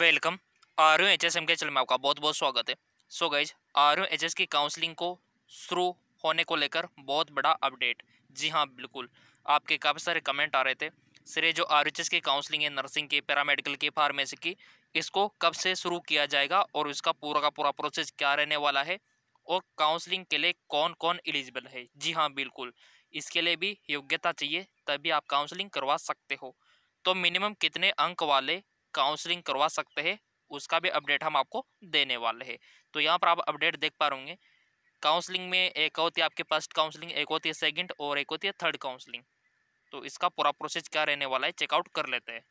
Welcome R U H S एम के चल में आपका बहुत बहुत स्वागत है so guys R U H S की काउंसलिंग को शुरू होने को लेकर बहुत बड़ा अपडेट जी हाँ बिल्कुल आपके काफ़ी सारे कमेंट आ रहे थे सिरे जो आर एच एस की काउंसलिंग है नर्सिंग की पैरामेडिकल की फार्मेसी की इसको कब से शुरू किया जाएगा और इसका पूरा का पूरा प्रोसेस क्या रहने वाला है और काउंसलिंग के लिए कौन कौन एलिजिबल है जी हाँ बिल्कुल इसके लिए भी योग्यता चाहिए तभी आप काउंसलिंग करवा सकते हो तो मिनिमम कितने अंक वाले काउंसलिंग करवा सकते हैं उसका भी अपडेट हम आपको देने वाले हैं तो यहाँ पर आप अपडेट देख पा रहे काउंसलिंग में एक होती है आपकी फर्स्ट काउंसलिंग एक होती है सेकंड और एक होती है थर्ड काउंसलिंग तो इसका पूरा प्रोसेस क्या रहने वाला है चेकआउट कर लेते हैं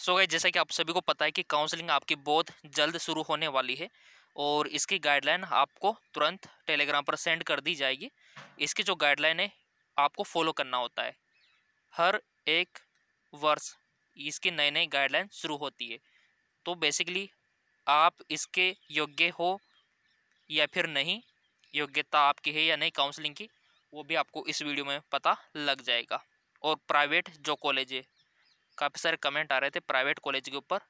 सो so जैसा कि आप सभी को पता है कि काउंसलिंग आपकी बहुत जल्द शुरू होने वाली है और इसकी गाइडलाइन आपको तुरंत टेलीग्राम पर सेंड कर दी जाएगी इसकी जो गाइडलाइन है आपको फॉलो करना होता है हर एक वर्ष इसके नए नए गाइडलाइन शुरू होती है तो बेसिकली आप इसके योग्य हो या फिर नहीं योग्यता आपकी है या नहीं काउंसलिंग की वो भी आपको इस वीडियो में पता लग जाएगा और प्राइवेट जो कॉलेज है काफ़ी सारे कमेंट आ रहे थे प्राइवेट कॉलेज के ऊपर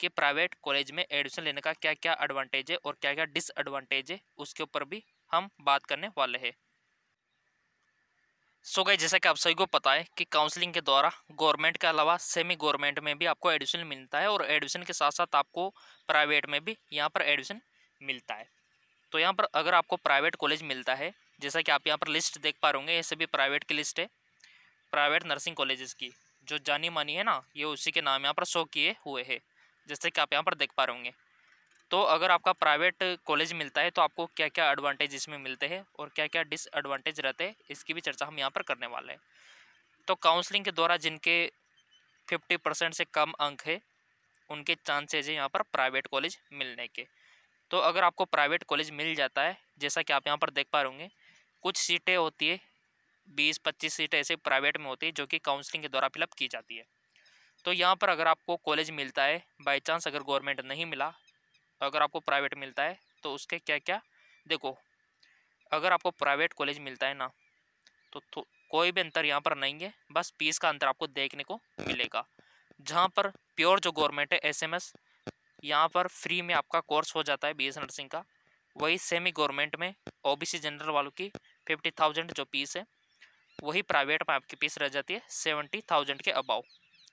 कि प्राइवेट कॉलेज में एडमिशन लेने का क्या क्या एडवांटेज है और क्या क्या डिसएडवांटेज है उसके ऊपर भी हम बात करने वाले हैं सो गई जैसा कि आप सभी को पता है कि काउंसलिंग के द्वारा गवर्नमेंट के अलावा सेमी गवर्नमेंट में भी आपको एडमिशन मिलता है और एडमिशन के साथ साथ आपको प्राइवेट में भी यहाँ पर एडमिशन मिलता है तो यहाँ पर अगर आपको प्राइवेट कॉलेज मिलता है जैसा कि आप यहाँ पर लिस्ट देख पा रहे ये सभी प्राइवेट की लिस्ट है प्राइवेट नर्सिंग कॉलेजेस की जो जानी मानी है ना ये उसी के नाम यहाँ पर शो किए हुए है जैसे कि आप यहाँ पर देख पा होंगे तो अगर आपका प्राइवेट कॉलेज मिलता है तो आपको क्या क्या एडवांटेज इसमें मिलते हैं और क्या क्या डिसएडवांटेज रहते हैं इसकी भी चर्चा हम यहाँ पर करने वाले हैं तो काउंसलिंग के द्वारा जिनके फिफ्टी परसेंट से कम अंक है उनके चांसेज है यहाँ पर प्राइवेट कॉलेज मिलने के तो अगर आपको प्राइवेट कॉलेज मिल जाता है जैसा कि आप यहाँ पर देख पा रहे कुछ सीटें होती है बीस पच्चीस सीटें ऐसे प्राइवेट में होती है जो कि काउंसलिंग के द्वारा फिलअप की जाती है तो यहाँ पर अगर आपको कॉलेज मिलता है बाई चांस अगर गवर्नमेंट नहीं मिला अगर आपको प्राइवेट मिलता है तो उसके क्या क्या देखो अगर आपको प्राइवेट कॉलेज मिलता है ना तो कोई भी अंतर यहाँ पर नहीं है बस फीस का अंतर आपको देखने को मिलेगा जहाँ पर प्योर जो गवर्नमेंट है एस एम एस यहाँ पर फ्री में आपका कोर्स हो जाता है बी एस नर्सिंग का वही सेमी गवर्नमेंट में ओ बी सी जनरल वालों की फिफ्टी थाउजेंड जो फीस है वही प्राइवेट में आपकी फीस रह जाती है सेवेंटी थाउजेंड के अबाव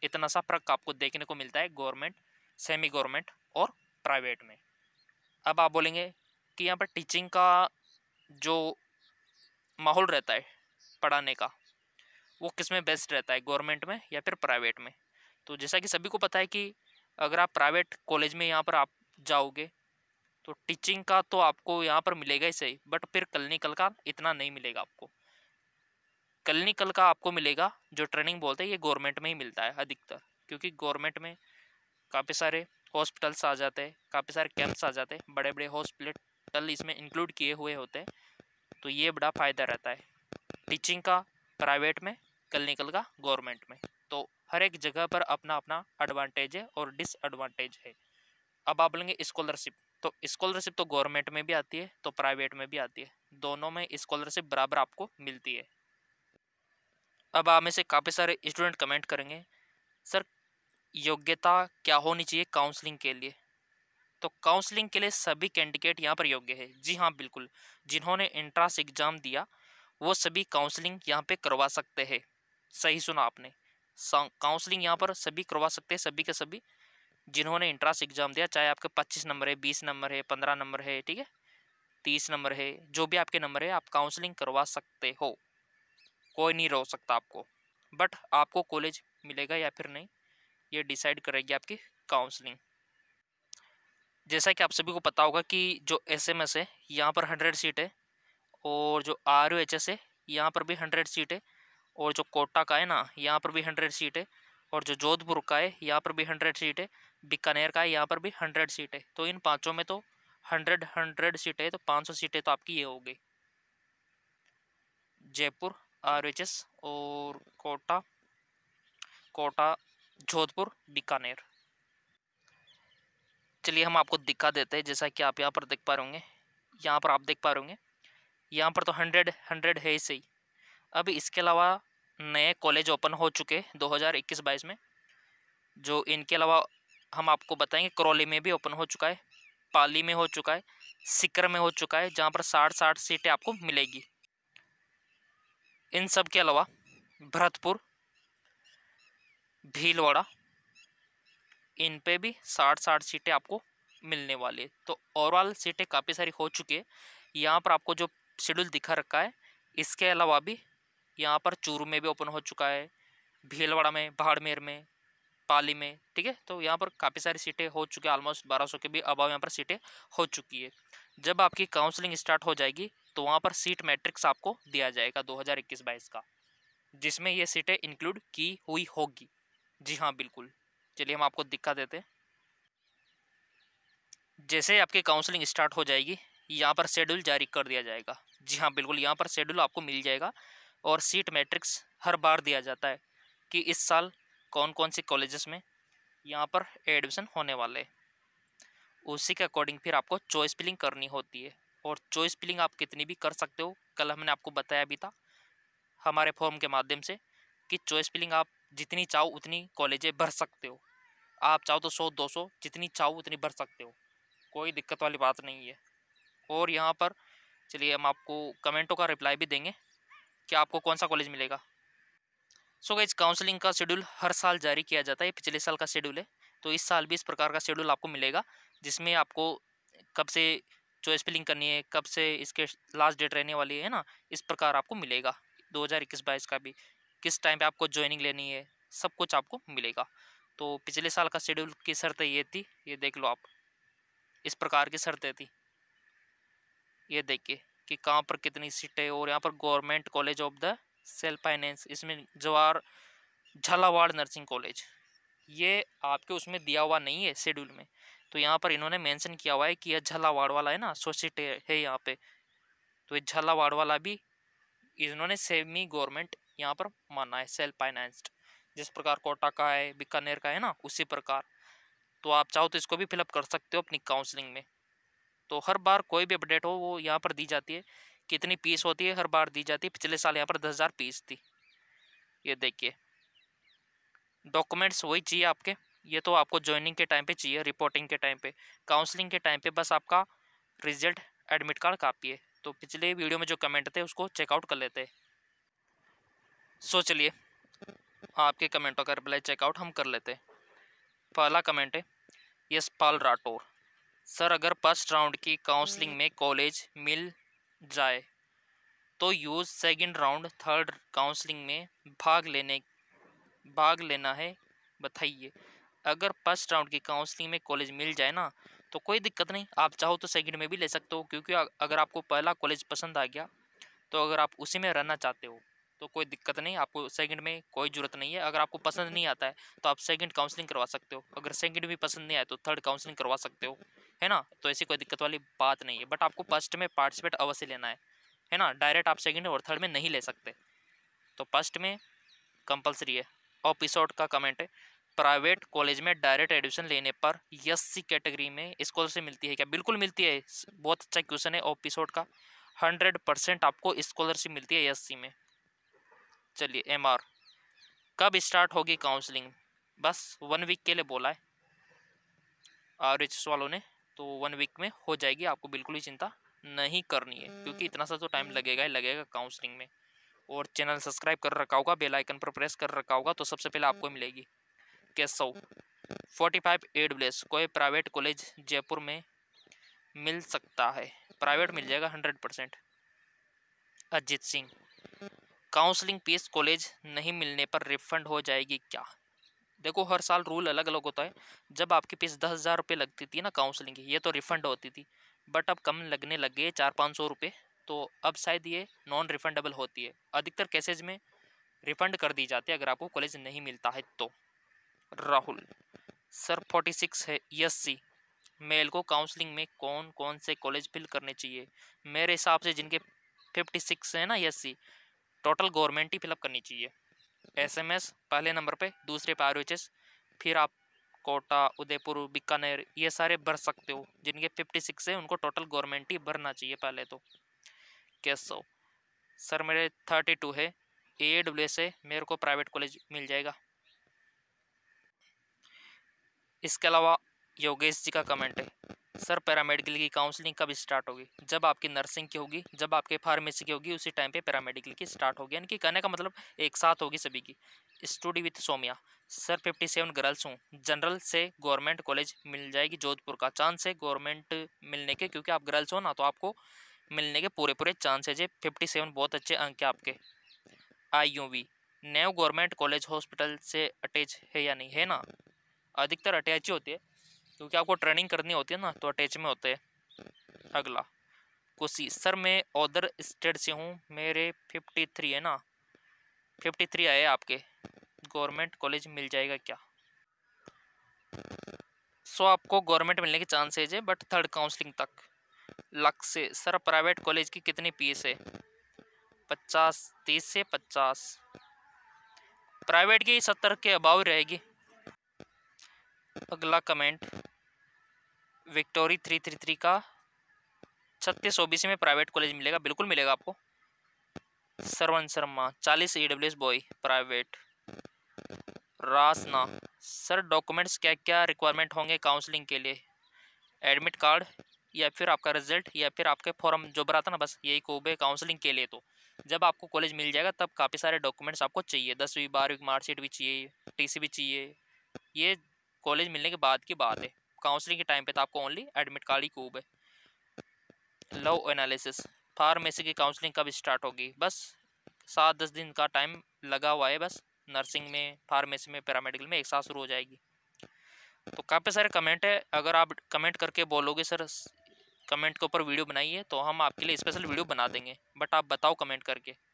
इतना सा फ़र्क आपको देखने को मिलता है गवर्नमेंट सेमी गवर्नमेंट और प्राइवेट में अब आप बोलेंगे कि यहाँ पर टीचिंग का जो माहौल रहता है पढ़ाने का वो किस में बेस्ट रहता है गवर्नमेंट में या फिर प्राइवेट में तो जैसा कि सभी को पता है कि अगर आप प्राइवेट कॉलेज में यहाँ पर आप जाओगे तो टीचिंग का तो आपको यहाँ पर मिलेगा ही सही बट फिर कलनिकल का इतना नहीं मिलेगा आपको कलनिकल का आपको मिलेगा जो ट्रेनिंग बोलते हैं ये गवर्नमेंट में ही मिलता है अधिकतर क्योंकि गवर्नमेंट में काफ़ी सारे हॉस्पिटल्स आ जाते हैं काफ़ी सारे कैंप्स आ जाते हैं बड़े बड़े हॉस्पिटल इसमें इंक्लूड किए हुए होते हैं तो ये बड़ा फ़ायदा रहता है टीचिंग का प्राइवेट में क्लिनिकल का गवर्नमेंट में तो हर एक जगह पर अपना अपना एडवांटेज है और डिसएडवांटेज है अब आप लेंगे स्कॉलरशिप तो स्कॉलरशिप तो गवर्नमेंट में भी आती है तो प्राइवेट में भी आती है दोनों में स्कॉलरशिप बराबर आपको मिलती है अब आप में से काफ़ी सारे स्टूडेंट कमेंट करेंगे सर योग्यता क्या होनी चाहिए काउंसलिंग के लिए तो काउंसलिंग के लिए सभी कैंडिडेट यहाँ पर योग्य है जी हाँ बिल्कुल जिन्होंने एंट्रांस एग्ज़ाम दिया वो सभी काउंसलिंग यहाँ पे करवा सकते हैं सही सुना आपने काउंसलिंग यहाँ पर सभी करवा सकते हैं सभी के सभी जिन्होंने इंट्रांस एग्ज़ाम दिया चाहे आपके पच्चीस नंबर है बीस नंबर है पंद्रह नंबर है ठीक है तीस नंबर है जो भी आपके नंबर है आप काउंसलिंग करवा सकते हो कोई नहीं रो सकता आपको बट आपको कॉलेज मिलेगा या फिर नहीं ये डिसाइड करेगी आपकी काउंसलिंग जैसा कि आप सभी को पता होगा कि जो एस एम एस है यहाँ पर हंड्रेड सीट है और जो आर यू एच एस है यहाँ पर भी हंड्रेड सीट है और जो कोटा का है ना यहाँ पर भी हंड्रेड सीट है और जो जोधपुर का है यहाँ पर भी हंड्रेड सीट है बीकानेर का है यहाँ पर भी हंड्रेड सीट है तो इन पाँचों में तो हंड्रेड हंड्रेड सीटें है तो पाँच सौ सीटें तो आपकी ये हो गई जयपुर आर एच एस और कोटा कोटा जोधपुर बीकानेर चलिए हम आपको दिखा देते हैं जैसा कि आप यहाँ पर देख पा रहे होंगे यहाँ पर आप देख पा रहे होंगे यहाँ पर तो हंड्रेड हंड्रेड है ही सही अब इसके अलावा नए कॉलेज ओपन हो चुके हैं 2021-22 में जो इनके अलावा हम आपको बताएंगे करौली में भी ओपन हो चुका है पाली में हो चुका है सिकर में हो चुका है जहाँ पर साठ साठ सीटें आपको मिलेगी इन सब के अलावा भरतपुर भीलवाड़ा इन पे भी साठ साठ सीटें आपको मिलने वाली है तो ओवरऑल सीटें काफ़ी सारी हो चुकी है यहाँ पर आपको जो शेड्यूल दिखा रखा है इसके अलावा भी यहाँ पर चूरू में भी ओपन हो चुका है भीलवाड़ा में बाड़मेर में पाली में ठीक है तो यहाँ पर काफ़ी सारी सीटें हो चुकी है ऑलमोस्ट सौ के भी अभाव यहाँ पर सीटें हो चुकी है जब आपकी काउंसलिंग स्टार्ट हो जाएगी तो वहाँ पर सीट मैट्रिक्स आपको दिया जाएगा 2021-22 का जिसमें ये सीटें इंक्लूड की हुई होगी जी हाँ बिल्कुल चलिए हम आपको दिखा देते हैं जैसे आपकी काउंसलिंग स्टार्ट हो जाएगी यहाँ पर शेड्यूल जारी कर दिया जाएगा जी हाँ बिल्कुल यहाँ पर शेड्यूल आपको मिल जाएगा और सीट मैट्रिक्स हर बार दिया जाता है कि इस साल कौन कौन से कॉलेजेस में यहाँ पर एडमिशन होने वाले उसी के अकॉर्डिंग फिर आपको चॉइस फिलिंग करनी होती है और चॉइस फिलिंग आप कितनी भी कर सकते हो कल हमने आपको बताया भी था हमारे फॉर्म के माध्यम से कि चॉइस फिलिंग आप जितनी चाहो उतनी कॉलेजें भर सकते हो आप चाहो तो सौ दो सौ जितनी चाहो उतनी भर सकते हो कोई दिक्कत वाली बात नहीं है और यहाँ पर चलिए हम आपको कमेंटों का रिप्लाई भी देंगे कि आपको कौन सा कॉलेज मिलेगा सो गई काउंसलिंग का शेड्यूल हर साल जारी किया जाता है पिछले साल का शेड्यूल है तो इस साल भी इस प्रकार का शेड्यूल आपको मिलेगा जिसमें आपको कब से चॉइस फिलिंग करनी है कब से इसके लास्ट डेट रहने वाली है ना इस प्रकार आपको मिलेगा दो हज़ार का भी किस टाइम पे आपको ज्वाइनिंग लेनी है सब कुछ आपको मिलेगा तो पिछले साल का शेड्यूल की शर्तें ये थी ये देख लो आप इस प्रकार की शर्तें थी ये देखिए कि कहाँ पर कितनी सीटें और यहाँ पर government college of the self finance इसमें जवाहर झालावाड़ नर्सिंग कॉलेज ये आपके उसमें दिया हुआ नहीं है शेड्यूल में तो यहाँ पर इन्होंने मेंशन किया हुआ है कि यह झालावाड़ वाला है ना सौ सीटें है यहाँ पे तो ये झालावाड़ वाला भी इन्होंने सेमी गवर्नमेंट यहाँ पर माना है सेल्फ फाइनेंस्ड जिस प्रकार कोटा का है बीकानेर का है ना उसी प्रकार तो आप चाहो तो इसको भी फिलअप कर सकते हो अपनी काउंसलिंग में तो हर बार कोई भी अपडेट हो वो यहाँ पर दी जाती है कितनी पीस होती है हर बार दी जाती है पिछले साल यहाँ पर दस हज़ार पीस थी ये देखिए डॉक्यूमेंट्स वही चाहिए आपके ये तो आपको ज्वाइनिंग के टाइम पे चाहिए रिपोर्टिंग के टाइम पे काउंसलिंग के टाइम पे बस आपका रिजल्ट एडमिट कार्ड कापी है तो पिछले वीडियो में जो कमेंट थे उसको चेकआउट कर लेते हैं सो चलिए आपके कमेंटों का रिप्लाई चेकआउट हम कर लेते हैं पहला कमेंट है यस पाल राठौर सर अगर फर्स्ट राउंड की काउंसलिंग में कॉलेज मिल जाए तो यूज़ सेकंड राउंड थर्ड काउंसलिंग में भाग लेने भाग लेना है बताइए अगर फर्स्ट राउंड की काउंसलिंग में कॉलेज मिल जाए ना तो कोई दिक्कत नहीं आप चाहो तो सेकंड में भी ले सकते हो क्योंकि अगर आपको पहला कॉलेज पसंद आ गया तो अगर आप उसी में रहना चाहते हो तो कोई दिक्कत नहीं आपको सेकंड में कोई ज़रूरत नहीं है अगर आपको पसंद अच्छा। नहीं आता है तो आप सेकंड काउंसलिंग करवा सकते हो अगर सेकंड भी पसंद नहीं आए तो थर्ड काउंसलिंग करवा सकते हो है ना तो ऐसी कोई दिक्कत वाली बात नहीं है बट आपको फर्स्ट में पार्टिसिपेट अवश्य लेना है है ना डायरेक्ट आप सेकेंड और थर्ड में नहीं ले सकते तो फर्स्ट में कंपलसरी है ऑपिसोड का कमेंट है प्राइवेट कॉलेज में डायरेक्ट एडमिशन लेने पर यस सी कैटेगरी में स्कॉलरशिप मिलती है क्या बिल्कुल मिलती है बहुत अच्छा क्वेश्चन है ऑपिसोड का हंड्रेड परसेंट आपको स्कॉलरशिप मिलती है एस सी में चलिए एम आर कब स्टार्ट होगी काउंसलिंग बस वन वीक के लिए बोला है आरएचएस वालों ने तो वन वीक में हो जाएगी आपको बिल्कुल ही चिंता नहीं करनी है क्योंकि इतना सा तो टाइम लगेगा ही लगेगा काउंसलिंग में और चैनल सब्सक्राइब कर रखा होगा बेल आइकन पर प्रेस कर रखा होगा तो सबसे पहले आपको मिलेगी कैसो फोर्टी फाइव एड ब्लेस कोई प्राइवेट कॉलेज जयपुर में मिल सकता है प्राइवेट मिल जाएगा hundred percent Ajit Singh counselling fees college नहीं मिलने पर रिफंड हो जाएगी क्या देखो हर साल रूल अलग अलग होता है जब आपकी फीस दस हज़ार रुपये लगती थी ना काउंसलिंग की ये तो रिफ़ंड होती थी बट अब कम लगने लग गए चार पाँच सौ रुपये तो अब शायद ये नॉन रिफंडेबल होती है अधिकतर केसेज में रिफंड कर दी जाती है अगर आपको कॉलेज नहीं मिलता है तो राहुल सर फोर्टी सिक्स है यस सी मेल को काउंसलिंग में कौन कौन से कॉलेज फिल करने चाहिए मेरे हिसाब से जिनके फिफ्टी सिक्स है ना यस सी टोटल गवर्नमेंट ही फिलअप करनी चाहिए एसएमएस पहले नंबर पे दूसरे पे आर फिर आप कोटा उदयपुर बीकानेर ये सारे भर सकते हो जिनके फिफ्टी सिक्स है उनको टोटल गवर्नमेंट ही भरना चाहिए पहले तो कैसो सर मेरे थर्टी टू है ए डब्ल्यू एस है मेरे को प्राइवेट कॉलेज मिल जाएगा इसके अलावा योगेश जी का कमेंट है सर पैरामेडिकल की काउंसलिंग कब स्टार्ट होगी जब आपकी नर्सिंग की होगी जब आपके फार्मेसी की होगी उसी टाइम पे पैरामेडिकल की स्टार्ट होगी यानी कि कहने का मतलब एक साथ होगी सभी की study with Somiya sir fifty seven girls हूँ जनरल से गवर्नमेंट कॉलेज मिल जाएगी जोधपुर का चांस है गवर्नमेंट मिलने के क्योंकि आप गर्ल्स हो ना तो आपको मिलने के पूरे पूरे चांस है फिफ्टी सेवन बहुत अच्छे अंक है आपके आई यू वी नैव गवर्नमेंट कॉलेज हॉस्पिटल से अटैच है या नहीं है ना अधिकतर अटैच ही होती है क्योंकि आपको ट्रेनिंग करनी होती है ना तो अटैच में होते हैं अगला कोसी सर मैं अदर स्टेट से हूँ मेरे फिफ्टी थ्री है ना फिफ्टी थ्री आए आपके गवर्नमेंट कॉलेज मिल जाएगा क्या सो आपको गवर्नमेंट मिलने के चांसेज है बट थर्ड काउंसलिंग तक लक से सर प्राइवेट कॉलेज की कितनी फीस है पचास तीस से पचास प्राइवेट की सत्तर के अभाव रहेगी अगला comment victory three three three का छत्तीस ओबीसी में प्राइवेट कॉलेज मिलेगा बिल्कुल मिलेगा आपको सरवन शर्मा चालीस E W S boy private रासना सर डॉक्यूमेंट्स क्या क्या रिक्वायरमेंट होंगे काउंसलिंग के लिए एडमिट कार्ड या फिर आपका रिजल्ट या फिर आपके फॉर्म जो भरा था ना बस यही कोबे काउंसलिंग के लिए तो जब आपको कॉलेज मिल जाएगा तब काफ़ी सारे डॉक्यूमेंट्स आपको चाहिए दसवीं बारहवीं मार्कशीट भी चाहिए टीसी भी चाहिए ये कॉलेज मिलने के बाद की बात हाँ। है काउंसलिंग के टाइम पे तो आपको ओनली एडमिट कार्ड ही खूब है लव एनालिसिस फार्मेसी की काउंसलिंग कब स्टार्ट होगी बस सात दस दिन का टाइम लगा हुआ है बस नर्सिंग में फार्मेसी में पैरामेडिकल में एक साथ शुरू हो जाएगी तो काफ़ी सारे कमेंट है अगर आप कमेंट करके बोलोगे सर कमेंट के ऊपर वीडियो बनाइए तो हम आपके लिए स्पेशल वीडियो बना देंगे बट आप बताओ कमेंट करके